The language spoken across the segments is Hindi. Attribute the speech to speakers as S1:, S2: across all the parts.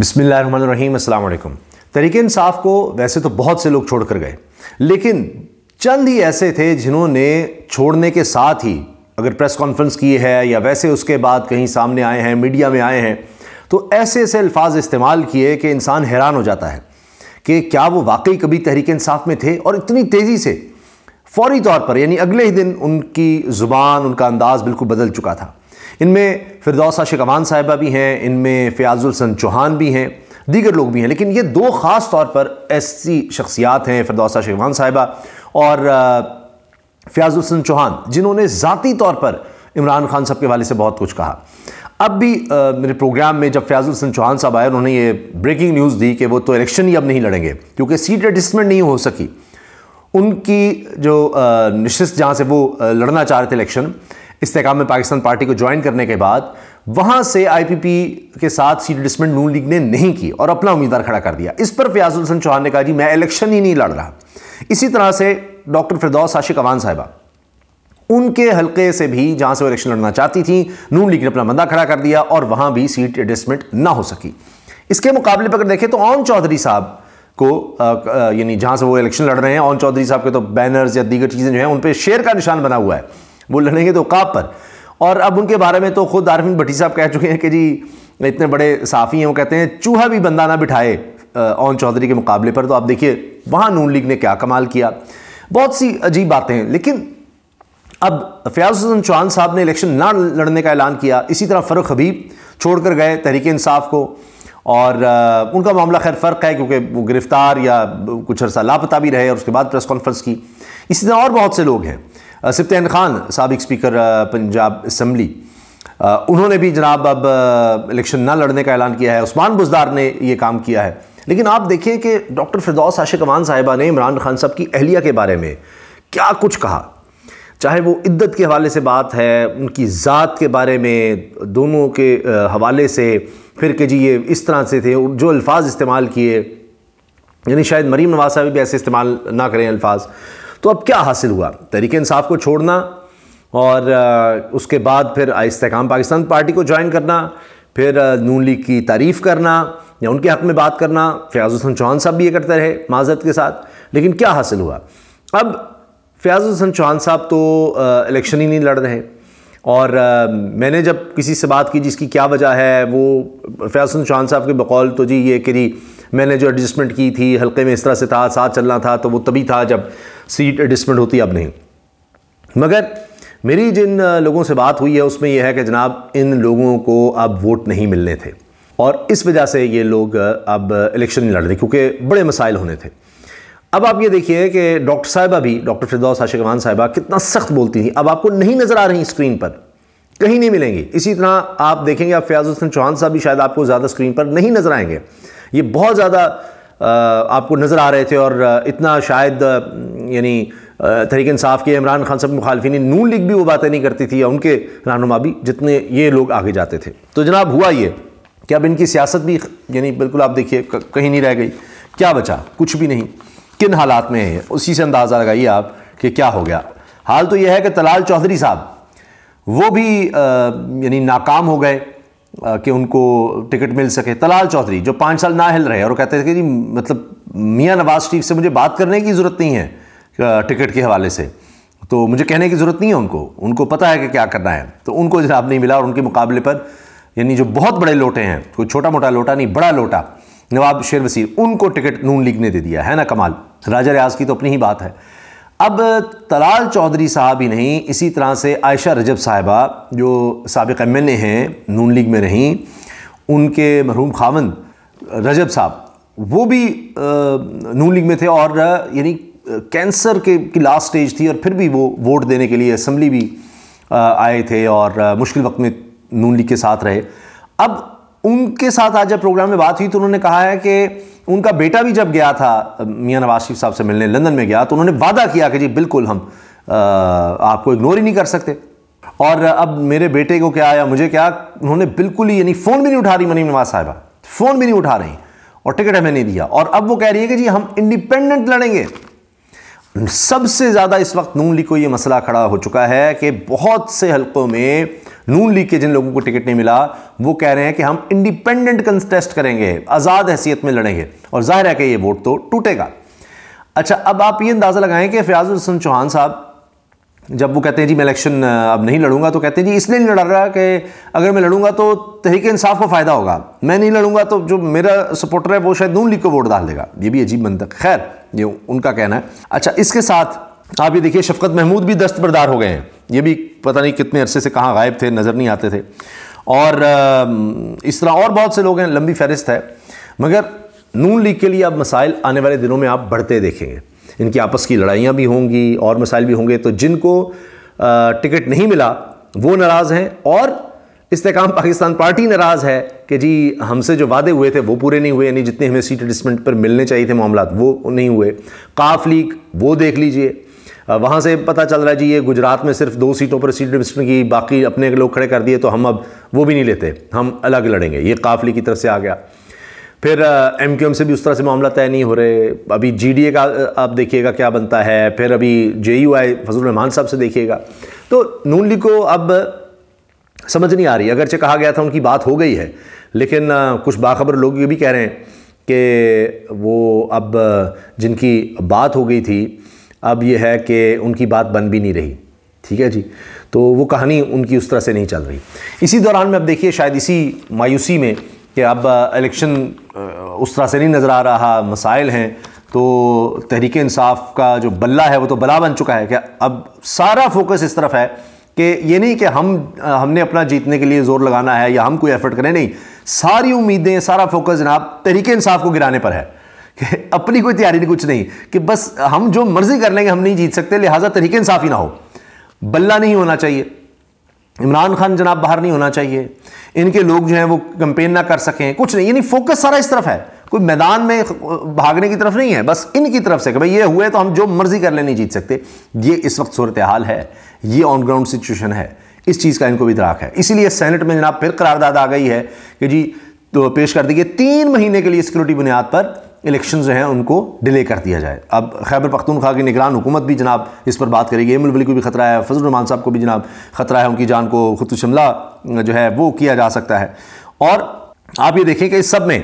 S1: बिसमीम अल्लाम तरीके इंसाफ को वैसे तो बहुत से लोग छोड़ कर गए लेकिन चंद ही ऐसे थे जिन्होंने छोड़ने के साथ ही अगर प्रेस कॉन्फ्रेंस की है या वैसे उसके बाद कहीं सामने आए हैं मीडिया में आए हैं तो ऐसे ऐसे अल्फाज इस्तेमाल किए कि इंसान हैरान हो जाता है कि क्या वो वाकई कभी तहरीक इंसाफ में थे और इतनी तेज़ी से फौरी तौर पर यानी अगले ही दिन उनकी ज़ुबान उनका अंदाज़ बिल्कुल बदल चुका था इनमें फिरदौस आशिक अमान साहिबा भी हैं इनमें फ़याज़ुलसन चौहान भी हैं दीगर लोग भी हैं लेकिन ये दो ख़ास तौर पर ऐसी शख्सियात हैं फिरदौस आशिक अमान साहिबा और फ़याज़ुलसन चौहान जिन्होंने ज़ाती तौर पर इमरान खान साहब के वाले से बहुत कुछ कहा अब भी आ, मेरे प्रोग्राम में जब फयाजुलसन चौहान साहब आए उन्होंने ये ब्रेकिंग न्यूज़ दी कि वो तो इलेक्शन ही अब नहीं लड़ेंगे क्योंकि सीट एडजस्टमेंट नहीं हो सकी उनकी जो नशस्त जहाँ से वो लड़ना चाह रहे थे इलेक्शन इस्तेकाम में पाकिस्तान पार्टी को ज्वाइन करने के बाद वहां से आईपीपी के साथ सीट एडजस्टमेंट नून लीग ने नहीं की और अपना उम्मीदवार खड़ा कर दिया इस पर फयाज हसन चौहान ने कहा जी मैं इलेक्शन ही नहीं लड़ रहा इसी तरह से डॉक्टर फिरदौस आशिक अवान साहिबा उनके हल्के से भी जहां से वो इलेक्शन लड़ना चाहती थी नून लीग ने अपना बंदा खड़ा कर दिया और वहां भी सीट एडजस्टमेंट ना हो सकी इसके मुकाबले पर अगर देखें तो ओम चौधरी साहब को यानी जहां से वो इलेक्शन लड़ रहे हैं ओम चौधरी साहब के तो बैनर्स या दीगर चीज़ें जो हैं उन पर शेर का निशान बना हुआ है वो लड़ेंगे तो काब पर और अब उनके बारे में तो खुद आरफिन भट्टी साहब कह चुके हैं कि जी इतने बड़े साफ़ी हैं वो कहते हैं चूहा भी बंदा ना बिठाए ओन चौधरी के मुकाबले पर तो आप देखिए वहाँ नून लीग ने क्या कमाल किया बहुत सी अजीब बातें हैं लेकिन अब फयाज हसन चौहान साहब ने इलेक्शन ना लड़ने का ऐलान किया इसी तरह फ़र्क हबीब छोड़कर गए तहरीक इंसाफ को और उनका मामला खैर फ़र्क है क्योंकि वो गिरफ़्तार या कुछ अरसा लापता भी रहे और उसके बाद प्रेस कॉन्फ्रेंस की इसी तरह और बहुत से लोग हैं सिप्तन खान सबक स्पीकर पंजाब इसम्बली उन्होंने भी जनाब अब इलेक्शन uh, ना लड़ने का ऐलान किया है उस्मान बुजदार ने यह काम किया है लेकिन आप देखिए कि डॉक्टर फिरदौस आशिक अमान साहिबा ने इमरान खान साहब की अहलिया के बारे में क्या कुछ कहा चाहे वो इद्दत के हवाले से बात है उनकी ज़ात के बारे में दोनों के uh, हवाले से फिर के जी ये इस तरह से थे जो अल्फाज इस्तेमाल किए यानी शायद मरीम नवाज साहब भी ऐसे इस्तेमाल ना करें अल्फाज तो अब क्या हासिल हुआ तरीके इंसाफ को छोड़ना और उसके बाद फिर इस्तेकाम पाकिस्तान पार्टी को ज्वाइन करना फिर नून लीग की तारीफ़ करना या उनके हक़ में बात करना फ़याज़ हसन चौहान साहब भी ये करते रहे माजरत के साथ लेकिन क्या हासिल हुआ अब फ़याज़ हसन चौहान साहब तो इलेक्शन ही नहीं लड़ रहे और आ, मैंने जब किसी से बात की जिसकी क्या वजह है वो फ़याज़ हसन चौहान साहब के बकौल तो जी ये कि जी मैंने जो एडजस्टमेंट की थी हल्के में इस तरह से था साथ चलना था तो वो तभी था जब सीट एडजस्टमेंट होती अब नहीं मगर मेरी जिन लोगों से बात हुई है उसमें यह है कि जनाब इन लोगों को अब वोट नहीं मिलने थे और इस वजह से ये लोग अब इलेक्शन नहीं लड़ रहे क्योंकि बड़े मसाइल होने थे अब आप ये देखिए कि डॉक्टर साहिबा भी डॉक्टर फिरदौस आशिकवान साहिबा कितना सख्त बोलती थी अब आपको नहीं नज़र आ रही स्क्रीन पर कहीं नहीं मिलेंगी इसी तरह आप देखेंगे आप फयाजुद्दीन चौहान साहब भी शायद आपको ज़्यादा स्क्रीन पर नहीं नज़र आएंगे ये बहुत ज़्यादा आपको नज़र आ रहे थे और इतना शायद यानी तहरीक इंसाफ के इमरान खान साहब मुखालफी ने नून लीग भी वो बातें नहीं करती थी या उनके रहनुमा भी जितने ये लोग आगे जाते थे तो जनाब हुआ ये कि अब इनकी सियासत भी यानी बिल्कुल आप देखिए कहीं नहीं रह गई क्या बचा कुछ भी नहीं किन हालात में है उसी से अंदाज़ा लगाइए आप कि क्या हो गया हाल तो यह है कि तलाल चौधरी साहब वो भी यानी नाकाम हो गए कि उनको टिकट मिल सके तलाल चौधरी जो पाँच साल ना हिल रहे और कहते थे कि जी मतलब मियाँ नवाज शरीफ से मुझे बात करने की ज़रूरत नहीं है टिकट के हवाले से तो मुझे कहने की ज़रूरत नहीं है उनको उनको पता है कि क्या करना है तो उनको जनाब नहीं मिला और उनके मुकाबले पर यानी जो बहुत बड़े लोटे हैं कोई छोटा मोटा लोटा नहीं बड़ा लोटा नवाब शेर वसीर उनको टिकट नून लीग ने दे दिया है ना कमाल राजा रियाज की तो अपनी ही बात है अब तलाल चौधरी साहब ही नहीं इसी तरह से आयशा रजब साहबा जो सबक एम एल ए हैं नून लीग में रहीं उनके महरूम खावन रजब साहब वो भी नून लीग में थे और यानी कैंसर के की लास्ट स्टेज थी और फिर भी वो वोट देने के लिए असम्बली भी आए थे और मुश्किल वक्त में नून लीग के साथ रहे अब उनके साथ आज जब प्रोग्राम में बात हुई तो उन्होंने कहा है कि उनका बेटा भी जब गया था मियाँ नवाज शरीफ साहब से मिलने लंदन में गया तो उन्होंने वादा किया कि जी बिल्कुल हम आपको इग्नोर ही नहीं कर सकते और अब मेरे बेटे को क्या या मुझे क्या उन्होंने बिल्कुल ही यानी फ़ोन भी नहीं उठा रही मनी नवाज साहिबा फ़ोन भी नहीं उठा रही और टिकट हमें नहीं दिया और अब वो कह रही है कि जी हम इंडिपेंडेंट लड़ेंगे सबसे ज़्यादा इस वक्त नून लीग को ये मसला खड़ा हो चुका है कि बहुत से हलकों में नून लीग के जिन लोगों को टिकट नहीं मिला वो कह रहे हैं कि हम इंडिपेंडेंट कंटेस्ट करेंगे आज़ाद हैसियत में लड़ेंगे और जाहिर है कि ये वोट तो टूटेगा अच्छा अब आप ये अंदाज़ा लगाएं कि फयाज हसन चौहान साहब जब वो कहते हैं जी मैं इलेक्शन अब नहीं लड़ूंगा तो कहते हैं जी इसलिए नहीं लड़ रहा कि अगर मैं लड़ूंगा तो तहरीक इंसाफ को फ़ायदा होगा मैं नहीं लड़ूंगा तो जो मेरा सपोर्टर है वो शायद नून लीग को वोट डाल देगा ये भी अजीब मंतक खैर ये उनका कहना है अच्छा इसके साथ आप ये देखिए शफकत महमूद भी दस्तबरदार हो गए हैं ये भी पता नहीं कितने अरसे से कहाँ गायब थे नज़र नहीं आते थे और इस तरह और बहुत से लोग हैं लंबी फहरिस्त है मगर नून लीग के लिए अब मसाइल आने वाले दिनों में आप बढ़ते देखेंगे इनकी आपस की लड़ाइयाँ भी होंगी और मसाइल भी होंगे तो जिनको टिकट नहीं मिला वो नाराज़ हैं और इसकाम पाकिस्तान पार्टी नाराज़ है कि जी हमसे जो वादे हुए थे वो पूरे नहीं हुए यानी जितने हमें सीट एडजस्टमेंट पर मिलने चाहिए थे मामला वो नहीं हुए काफ लीग वो देख लीजिए वहाँ से पता चल रहा है जी ये गुजरात में सिर्फ दो सीटों पर सीट डिविजन की बाकी अपने लोग खड़े कर दिए तो हम अब वो भी नहीं लेते हम अलग लड़ेंगे ये काफली की तरफ से आ गया फिर एम क्यू एम से भी उस तरह से मामला तय नहीं हो रहे अभी जी डी ए का आप देखिएगा क्या बनता है फिर अभी जे यू आई फजल रहमान साहब से देखिएगा तो नून लीग को अब समझ नहीं आ रही अगरचे कहा गया था उनकी बात हो गई है लेकिन कुछ बाखबर लोग ये भी कह रहे हैं कि वो अब जिनकी बात हो गई थी अब यह है कि उनकी बात बन भी नहीं रही ठीक है जी तो वो कहानी उनकी उस तरह से नहीं चल रही इसी दौरान में अब देखिए शायद इसी मायूसी में कि अब इलेक्शन उस तरह से नहीं नज़र आ रहा मसाइल हैं तो तहरीक इंसाफ का जो बल्ला है वो तो बला बन चुका है कि अब सारा फोकस इस तरफ है कि ये नहीं कि हम हमने अपना जीतने के लिए ज़ोर लगाना है या हम कोई एफर्ट करें नहीं सारी उम्मीदें सारा फोकस जनाब तहरीक इंसाफ को गिराने पर है अपनी कोई तैयारी नहीं कुछ नहीं कि बस हम जो मर्जी कर लेंगे हम नहीं जीत सकते लिहाजा तरीके इंसाफ ही ना हो बल्ला नहीं होना चाहिए इमरान खान जनाब बाहर नहीं होना चाहिए इनके लोग जो हैं वो कंपेन ना कर सकें कुछ नहीं यानी फोकस सारा इस तरफ है कोई मैदान में भागने की तरफ नहीं है बस इनकी तरफ से कि भाई ये हुए तो हम जो मर्जी कर ले नहीं जीत सकते ये इस वक्त सूरत हाल है ये ऑन ग्राउंड सिचुएशन है इस चीज़ का इनको भी दराक है इसीलिए सेनेट में जनाब फिर करारदाद आ गई है कि जी तो पेश कर दी गई तीन महीने के लिए सिक्योरिटी बुनियाद पर इलेक्शन जो हैं उनको डिले कर दिया जाए अब खैबर पख्तूनख्वा की निगरान हुकूमत भी जनाब इस पर बात करेगी एम वली को भी खतरा है रमान साहब को भी जनाब खतरा है उनकी जान को खुद शमला जो है वो किया जा सकता है और आप ये देखें कि इस सब में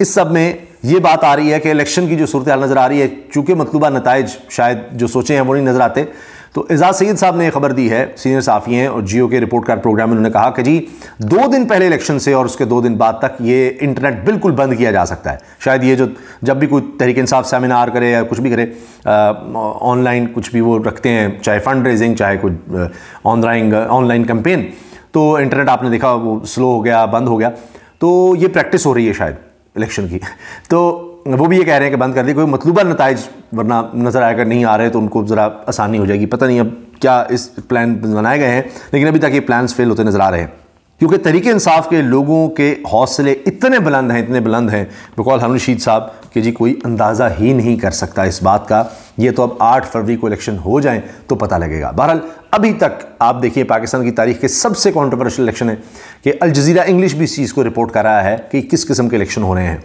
S1: इस सब में ये बात आ रही है कि इलेक्शन की जो सूरत नज़र आ रही है चूँकि मतलूबा नतज शायद जो सोचे हैं वो नहीं नज़र आते तो एजाज सईद साहब ने खबर दी है सीनियर साफ़ी हैं और जियो के रिपोर्ट कार्ड प्रोग्राम में उन्होंने कहा कि जी दो दिन पहले इलेक्शन से और उसके दो दिन बाद तक ये इंटरनेट बिल्कुल बंद किया जा सकता है शायद ये जो जब भी कोई तहरीक इंसाफ सेमिनार करे या कुछ भी करे ऑनलाइन कुछ भी वो रखते हैं चाहे फंड रेजिंग चाहे कुछ ऑनलाइन ऑनलाइन कंपेन तो इंटरनेट आपने देखा वो स्लो हो गया बंद हो गया तो ये प्रैक्टिस हो रही है शायद इलेक्शन की तो वो भी ये कह रहे हैं कि बंद कर दी कोई मतलूबा नतज वरना नज़र आएगा नहीं आ रहे तो उनको ज़रा आसानी हो जाएगी पता नहीं अब क्या इस प्लान बनाए गए हैं लेकिन अभी तक ये प्लान्स फेल होते नज़र आ रहे हैं क्योंकि तरीके इंसाफ के लोगों के हौसले इतने बुलंद हैं इतने बुलंद हैं बिकॉल हरुण रशीद साहब कि जी कोई अंदाज़ा ही नहीं कर सकता इस बात का ये तो अब 8 फरवरी को इलेक्शन हो जाए तो पता लगेगा बहरहाल अभी तक आप देखिए पाकिस्तान की तारीख के सबसे कॉन्ट्रोवर्शल इलेक्शन है कि अलज़ीरा इंग्लिश भी इस चीज़ को रिपोर्ट कर रहा है कि किस किस्म के इलेक्शन हो रहे हैं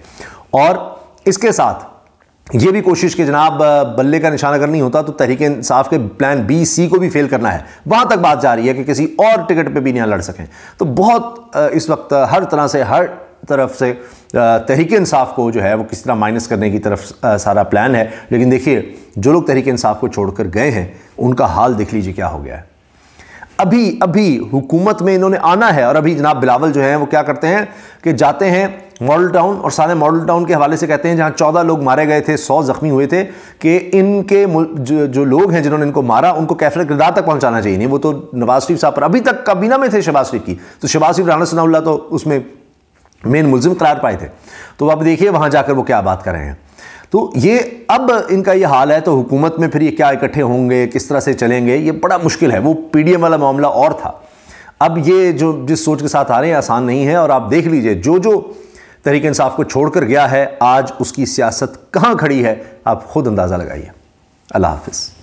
S1: और इसके साथ ये भी कोशिश कि जनाब बल्ले का निशाना अगर नहीं होता तो तहरीक इंसाफ के प्लान बी सी को भी फेल करना है वहाँ तक बात जा रही है कि किसी और टिकट पे भी नहीं लड़ सकें तो बहुत इस वक्त हर तरह से हर तरफ से तहरीक इंसाफ को जो है वो किस तरह माइनस करने की तरफ सारा प्लान है लेकिन देखिए जो लोग तहरीक इंसाफ को छोड़कर गए हैं उनका हाल देख लीजिए क्या हो गया है अभी अभी हुकूमत में इन्होंने आना है और अभी जनाब बिलावल जो हैं वो क्या करते हैं कि जाते हैं मॉडल टाउन और सारे मॉडल टाउन के हवाले से कहते हैं जहाँ चौदह लोग मारे गए थे सौ जख्मी हुए थे कि इनके जो, जो लोग हैं जिन्होंने इनको मारा उनको कैफर किरदार तक पहुँचाना चाहिए नहीं वो तो नवाज शरीफ साहब पर अभी तक कबीना में थे शबाज शरीफ की तो शहबाज शरीफ राना सना तो उसमें मेन मुलजिम करार पाए थे तो अब देखिए वहाँ जाकर वो क्या बात कर रहे हैं तो ये अब इनका ये हाल है तो हुकूमत में फिर ये क्या इकट्ठे होंगे किस तरह से चलेंगे ये बड़ा मुश्किल है वो पीडीएम वाला मामला और था अब ये जो जिस सोच के साथ आ रहे हैं आसान नहीं है और आप देख लीजिए जो जो तहरीक इंसाफ को छोड़कर गया है आज उसकी सियासत कहाँ खड़ी है आप खुद अंदाज़ा लगाइए अल्लाह हाफिज़